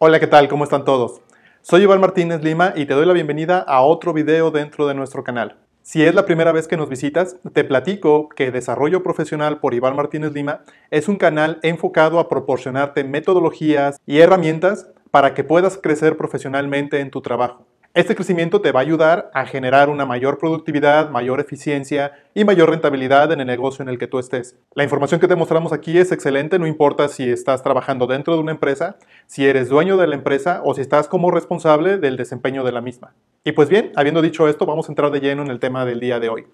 Hola, ¿qué tal? ¿Cómo están todos? Soy Iván Martínez Lima y te doy la bienvenida a otro video dentro de nuestro canal. Si es la primera vez que nos visitas, te platico que Desarrollo Profesional por Iván Martínez Lima es un canal enfocado a proporcionarte metodologías y herramientas para que puedas crecer profesionalmente en tu trabajo. Este crecimiento te va a ayudar a generar una mayor productividad, mayor eficiencia y mayor rentabilidad en el negocio en el que tú estés. La información que te mostramos aquí es excelente, no importa si estás trabajando dentro de una empresa, si eres dueño de la empresa o si estás como responsable del desempeño de la misma. Y pues bien, habiendo dicho esto, vamos a entrar de lleno en el tema del día de hoy.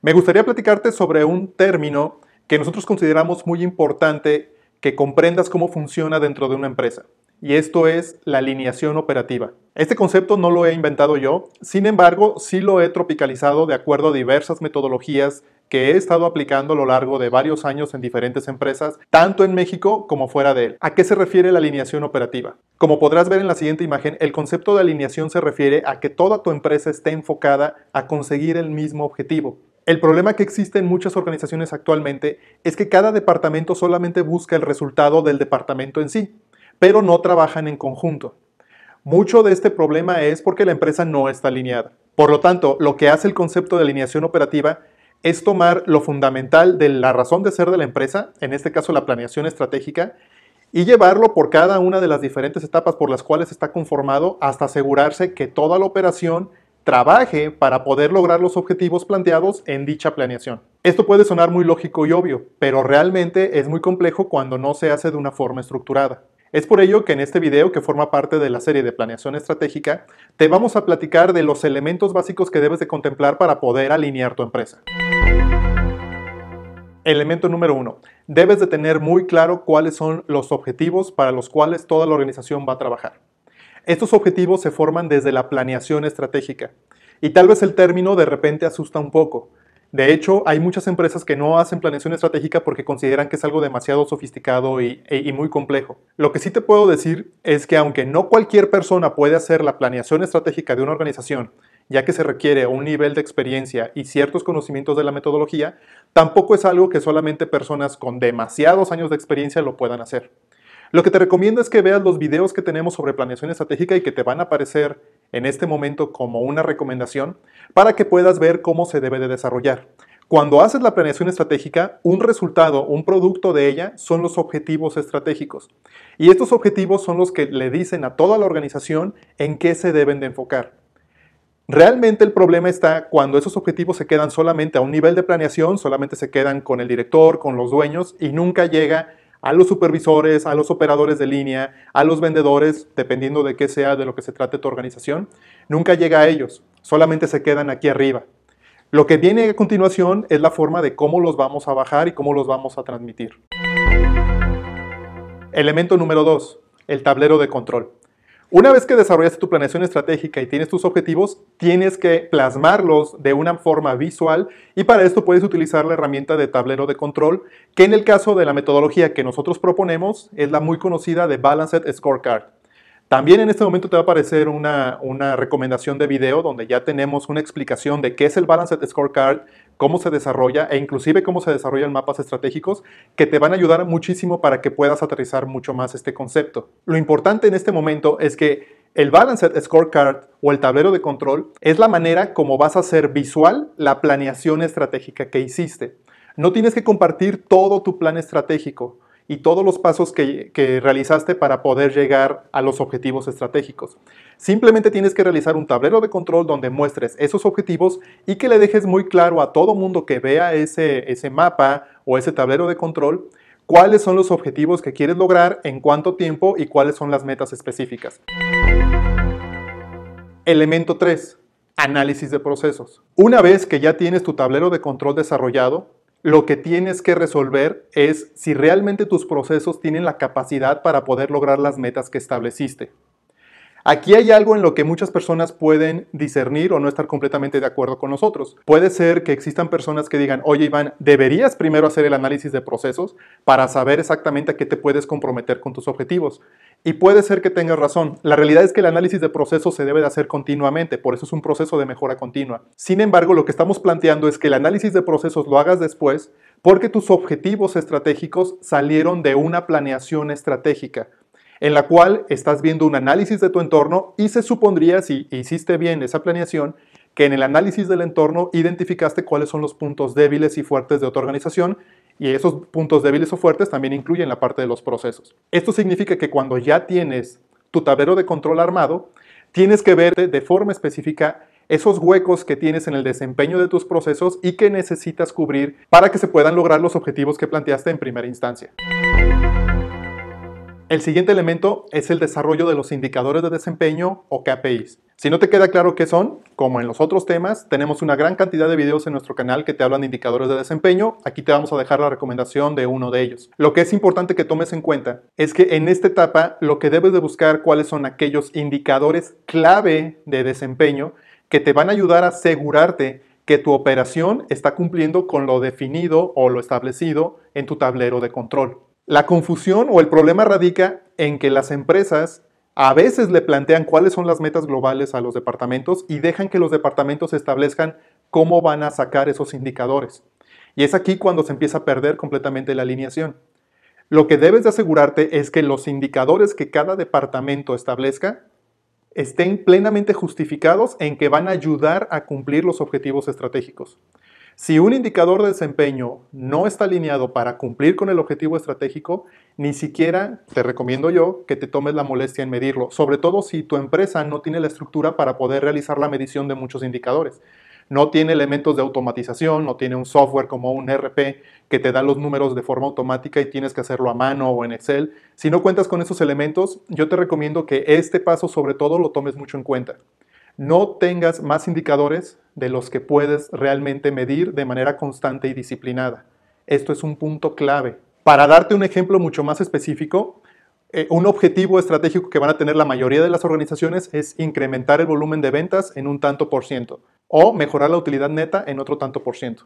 Me gustaría platicarte sobre un término que nosotros consideramos muy importante que comprendas cómo funciona dentro de una empresa y esto es la alineación operativa. Este concepto no lo he inventado yo, sin embargo, sí lo he tropicalizado de acuerdo a diversas metodologías que he estado aplicando a lo largo de varios años en diferentes empresas, tanto en México como fuera de él. ¿A qué se refiere la alineación operativa? Como podrás ver en la siguiente imagen, el concepto de alineación se refiere a que toda tu empresa esté enfocada a conseguir el mismo objetivo. El problema que existe en muchas organizaciones actualmente es que cada departamento solamente busca el resultado del departamento en sí pero no trabajan en conjunto. Mucho de este problema es porque la empresa no está alineada. Por lo tanto, lo que hace el concepto de alineación operativa es tomar lo fundamental de la razón de ser de la empresa, en este caso la planeación estratégica, y llevarlo por cada una de las diferentes etapas por las cuales está conformado hasta asegurarse que toda la operación trabaje para poder lograr los objetivos planteados en dicha planeación. Esto puede sonar muy lógico y obvio, pero realmente es muy complejo cuando no se hace de una forma estructurada. Es por ello que en este video, que forma parte de la serie de planeación estratégica, te vamos a platicar de los elementos básicos que debes de contemplar para poder alinear tu empresa. Elemento número uno, debes de tener muy claro cuáles son los objetivos para los cuales toda la organización va a trabajar. Estos objetivos se forman desde la planeación estratégica. Y tal vez el término de repente asusta un poco, de hecho, hay muchas empresas que no hacen planeación estratégica porque consideran que es algo demasiado sofisticado e, y, muy complejo. Lo que sí te puedo decir es que aunque no cualquier persona puede hacer la planeación estratégica de una organización, ya que se requiere un nivel de experiencia y ciertos conocimientos de la metodología, tampoco es algo que solamente personas con demasiados años de experiencia lo puedan hacer. Lo que te recomiendo es que veas los videos que tenemos sobre planeación estratégica y que te van a aparecer en este momento como una recomendación para que puedas ver cómo se debe de desarrollar. Cuando haces la planeación estratégica, un resultado, un producto de ella son los objetivos estratégicos. Y estos objetivos son los que le dicen a toda la organización en qué se deben de enfocar. Realmente el problema está cuando esos objetivos se quedan solamente a un nivel de planeación, solamente se quedan con el director, con los dueños y nunca llega a los supervisores, a los operadores de línea, a los vendedores, dependiendo de qué sea de lo que se trate tu organización, nunca llega a ellos, solamente se quedan aquí arriba. Lo que viene a continuación es la forma de cómo los vamos a bajar y cómo los vamos a transmitir. Elemento número 2, el tablero de control. Una vez que desarrollaste tu planeación estratégica y tienes tus objetivos, tienes que plasmarlos de una forma visual y para esto puedes utilizar la herramienta de tablero de control, que en el caso de la metodología que nosotros proponemos es la muy conocida de Balanced Scorecard. También en este momento te va a aparecer una, una, recomendación de video donde ya tenemos una explicación de qué es el Balanced Scorecard, cómo se desarrolla e inclusive cómo se desarrollan mapas estratégicos que te van a ayudar muchísimo para que puedas aterrizar mucho más este concepto. Lo importante en este momento es que el Balanced Scorecard o el tablero de control es la manera como vas a hacer visual la planeación estratégica que hiciste. No tienes que compartir todo tu plan estratégico y todos los pasos que, realizaste para poder llegar a los objetivos estratégicos. Simplemente tienes que realizar un tablero de control donde muestres esos objetivos y que le dejes muy claro a todo mundo que vea ese, ese mapa o ese tablero de control cuáles son los objetivos que quieres lograr, en cuánto tiempo y cuáles son las metas específicas. Elemento 3. Análisis de procesos. Una vez que ya tienes tu tablero de control desarrollado, lo que tienes que resolver es si realmente tus procesos tienen la capacidad para poder lograr las metas que estableciste. Aquí hay algo en lo que muchas personas pueden discernir o no estar completamente de acuerdo con nosotros. Puede ser que existan personas que digan, oye Iván, deberías primero hacer el análisis de procesos para saber exactamente a qué te puedes comprometer con tus objetivos. Y puede ser que tengas razón. La realidad es que el análisis de procesos se debe de hacer continuamente, por eso es un proceso de mejora continua. Sin embargo, lo que estamos planteando es que el análisis de procesos lo hagas después porque tus objetivos estratégicos salieron de una planeación estratégica en la cual estás viendo un análisis de tu entorno y se supondría, si hiciste bien esa planeación, que en el análisis del entorno identificaste cuáles son los puntos débiles y fuertes de tu organización y esos puntos débiles o fuertes también incluyen la parte de los procesos. Esto significa que cuando ya tienes tu tablero de control armado, tienes que ver de forma específica esos huecos que tienes en el desempeño de tus procesos y que necesitas cubrir para que se puedan lograr los objetivos que planteaste en primera instancia. El siguiente elemento es el desarrollo de los indicadores de desempeño o KPIs. Si no te queda claro qué son, como en los otros temas, tenemos una gran cantidad de videos en nuestro canal que te hablan de indicadores de desempeño. Aquí te vamos a dejar la recomendación de uno de ellos. Lo que es importante que tomes en cuenta es que en esta etapa lo que debes de buscar cuáles son aquellos indicadores clave de desempeño que te van a ayudar a asegurarte que tu operación está cumpliendo con lo definido o lo establecido en tu tablero de control. La confusión o el problema radica en que las empresas a veces le plantean cuáles son las metas globales a los departamentos y dejan que los departamentos establezcan cómo van a sacar esos indicadores. Y es aquí cuando se empieza a perder completamente la alineación. Lo que debes de asegurarte es que los indicadores que cada departamento establezca estén plenamente justificados en que van a ayudar a cumplir los objetivos estratégicos. Si un indicador de desempeño no está alineado para cumplir con el objetivo estratégico, ni siquiera te recomiendo yo que te tomes la molestia en medirlo, sobre todo si tu empresa no tiene la estructura para poder realizar la medición de muchos indicadores. No tiene elementos de automatización, no tiene un software como un RP que te da los números de forma automática y tienes que hacerlo a mano o en Excel. Si no cuentas con esos elementos, yo te recomiendo que este paso sobre todo lo tomes mucho en cuenta no tengas más indicadores de los que puedes realmente medir de manera constante y disciplinada. Esto es un punto clave. Para darte un ejemplo mucho más específico, eh, un objetivo estratégico que van a tener la mayoría de las organizaciones es incrementar el volumen de ventas en un tanto por ciento o mejorar la utilidad neta en otro tanto por ciento.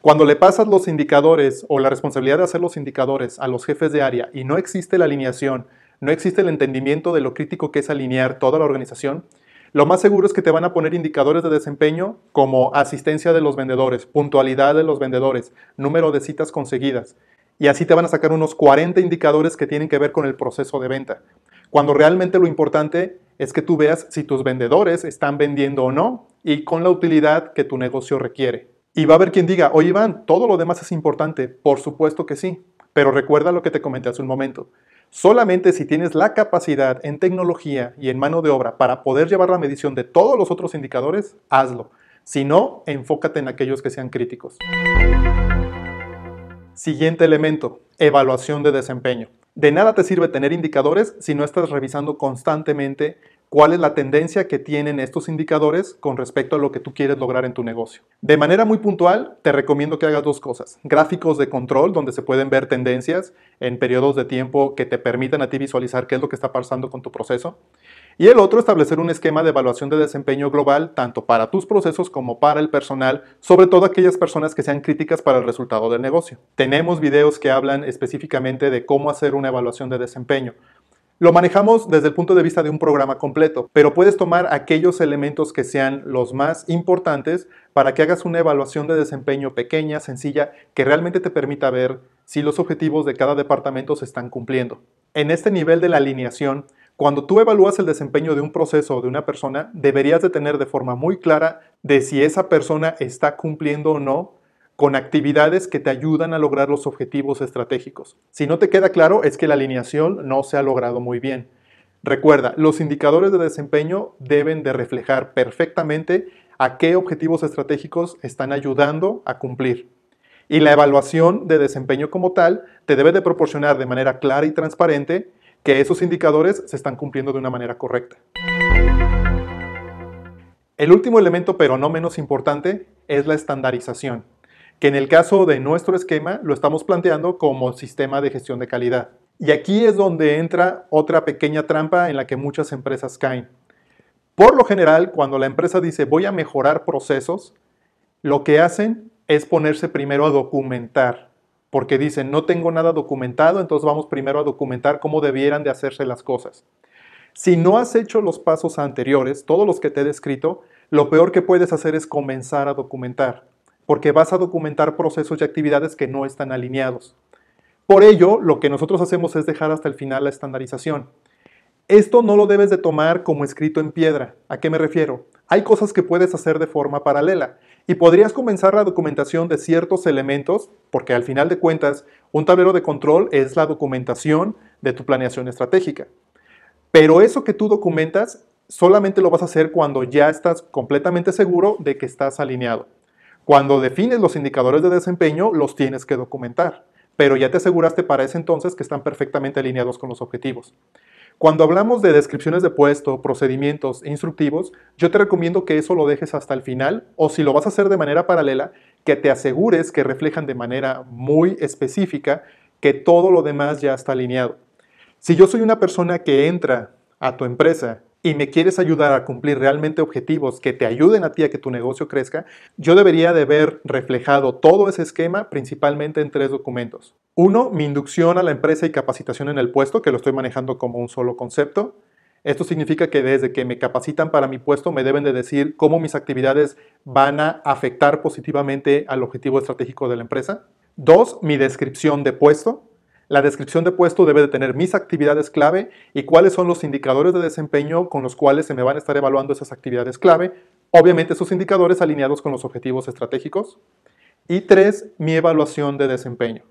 Cuando le pasas los indicadores o la responsabilidad de hacer los indicadores a los jefes de área y no existe la alineación, no existe el entendimiento de lo crítico que es alinear toda la organización, lo más seguro es que te van a poner indicadores de desempeño como asistencia de los vendedores, puntualidad de los vendedores, número de citas conseguidas. Y así te van a sacar unos 40 indicadores que tienen que ver con el proceso de venta. Cuando realmente lo importante es que tú veas si tus vendedores están vendiendo o no y con la utilidad que tu negocio requiere. Y va a haber quien diga, oye Iván, todo lo demás es importante. Por supuesto que sí, pero recuerda lo que te comenté hace un momento. Solamente si tienes la capacidad en tecnología y en mano de obra para poder llevar la medición de todos los otros indicadores, hazlo. Si no, enfócate en aquellos que sean críticos. Siguiente elemento, evaluación de desempeño. De nada te sirve tener indicadores si no estás revisando constantemente cuál es la tendencia que tienen estos indicadores con respecto a lo que tú quieres lograr en tu negocio. De manera muy puntual, te recomiendo que hagas dos cosas. Gráficos de control donde se pueden ver tendencias en periodos de tiempo que te permitan a ti visualizar qué es lo que está pasando con tu proceso. Y el otro, establecer un esquema de evaluación de desempeño global tanto para tus procesos como para el personal, sobre todo aquellas personas que sean críticas para el resultado del negocio. Tenemos videos que hablan específicamente de cómo hacer una evaluación de desempeño. Lo manejamos desde el punto de vista de un programa completo, pero puedes tomar aquellos elementos que sean los más importantes para que hagas una evaluación de desempeño pequeña, sencilla, que realmente te permita ver si los objetivos de cada departamento se están cumpliendo. En este nivel de la alineación, cuando tú evalúas el desempeño de un proceso o de una persona, deberías de tener de forma muy clara de si esa persona está cumpliendo o no con actividades que te ayudan a lograr los objetivos estratégicos. Si no te queda claro, es que la alineación no se ha logrado muy bien. Recuerda, los indicadores de desempeño deben de reflejar perfectamente a qué objetivos estratégicos están ayudando a cumplir. Y la evaluación de desempeño como tal te debe de proporcionar de manera clara y transparente que esos indicadores se están cumpliendo de una manera correcta. El último elemento, pero no menos importante, es la estandarización, que en el caso de nuestro esquema lo estamos planteando como sistema de gestión de calidad. Y aquí es donde entra otra pequeña trampa en la que muchas empresas caen. Por lo general, cuando la empresa dice voy a mejorar procesos, lo que hacen es ponerse primero a documentar porque dicen, no tengo nada documentado, entonces vamos primero a documentar cómo debieran de hacerse las cosas. Si no has hecho los pasos anteriores, todos los que te he descrito, lo peor que puedes hacer es comenzar a documentar, porque vas a documentar procesos y actividades que no están alineados. Por ello, lo que nosotros hacemos es dejar hasta el final la estandarización. Esto no lo debes de tomar como escrito en piedra. ¿A qué me refiero? hay cosas que puedes hacer de forma paralela y podrías comenzar la documentación de ciertos elementos, porque al final de cuentas, un tablero de control es la documentación de tu planeación estratégica. Pero eso que tú documentas solamente lo vas a hacer cuando ya estás completamente seguro de que estás alineado. Cuando defines los indicadores de desempeño, los tienes que documentar, pero ya te aseguraste para ese entonces que están perfectamente alineados con los objetivos. Cuando hablamos de descripciones de puesto, procedimientos e instructivos, yo te recomiendo que eso lo dejes hasta el final o si lo vas a hacer de manera paralela, que te asegures que reflejan de manera muy específica que todo lo demás ya está alineado. Si yo soy una persona que entra a tu empresa y me quieres ayudar a cumplir realmente objetivos que te ayuden a ti a que tu negocio crezca, yo debería de ver reflejado todo ese esquema principalmente en tres documentos. Uno, mi inducción a la empresa y capacitación en el puesto, que lo estoy manejando como un solo concepto. Esto significa que desde que me capacitan para mi puesto me deben de decir cómo mis actividades van a afectar positivamente al objetivo estratégico de la empresa. Dos, mi descripción de puesto. La descripción de puesto debe de tener mis actividades clave y cuáles son los indicadores de desempeño con los cuales se me van a estar evaluando esas actividades clave. Obviamente esos indicadores alineados con los objetivos estratégicos. Y tres, mi evaluación de desempeño.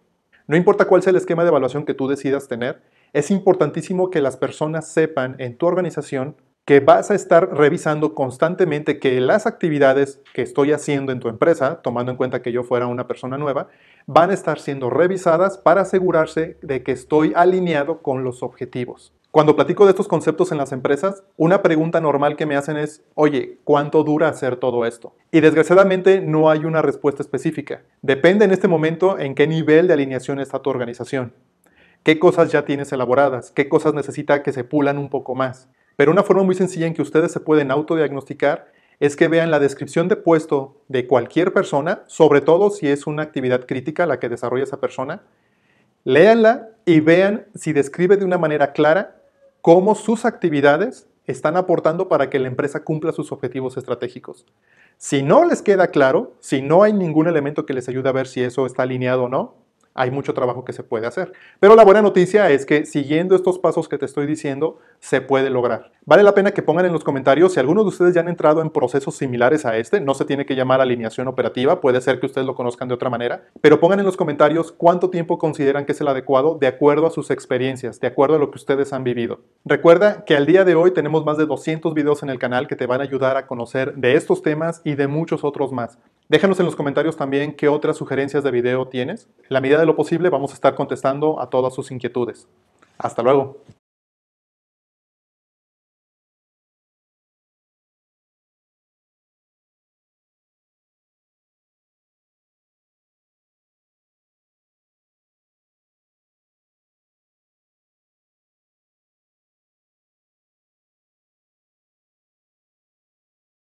No importa cuál sea el esquema de evaluación que tú decidas tener, es importantísimo que las personas sepan en tu organización que vas a estar revisando constantemente que las actividades que estoy haciendo en tu empresa, tomando en cuenta que yo fuera una persona nueva, van a estar siendo revisadas para asegurarse de que estoy alineado con los objetivos. Cuando platico de estos conceptos en las empresas, una pregunta normal que me hacen es, oye, ¿cuánto dura hacer todo esto? Y desgraciadamente no hay una respuesta específica. Depende en este momento en qué nivel de alineación está tu organización, qué cosas ya tienes elaboradas, qué cosas necesita que se pulan un poco más. Pero una forma muy sencilla en que ustedes se pueden autodiagnosticar es que vean la descripción de puesto de cualquier persona, sobre todo si es una actividad crítica la que desarrolla esa persona, léanla y vean si describe de una manera clara cómo sus actividades están aportando para que la empresa cumpla sus objetivos estratégicos. Si no les queda claro, si no hay ningún elemento que les ayude a ver si eso está alineado o no, hay mucho trabajo que se puede hacer. Pero la buena noticia es que siguiendo estos pasos que te estoy diciendo, se puede lograr. Vale la pena que pongan en los comentarios si algunos de ustedes ya han entrado en procesos similares a este. No se tiene que llamar alineación operativa, puede ser que ustedes lo conozcan de otra manera. Pero pongan en los comentarios cuánto tiempo consideran que es el adecuado de acuerdo a sus experiencias, de acuerdo a lo que ustedes han vivido. Recuerda que al día de hoy tenemos más de 200 videos en el canal que te van a ayudar a conocer de estos temas y de muchos otros más. Déjanos en los comentarios también qué otras sugerencias de video tienes la medida de lo posible vamos a estar contestando a todas sus inquietudes. Hasta luego.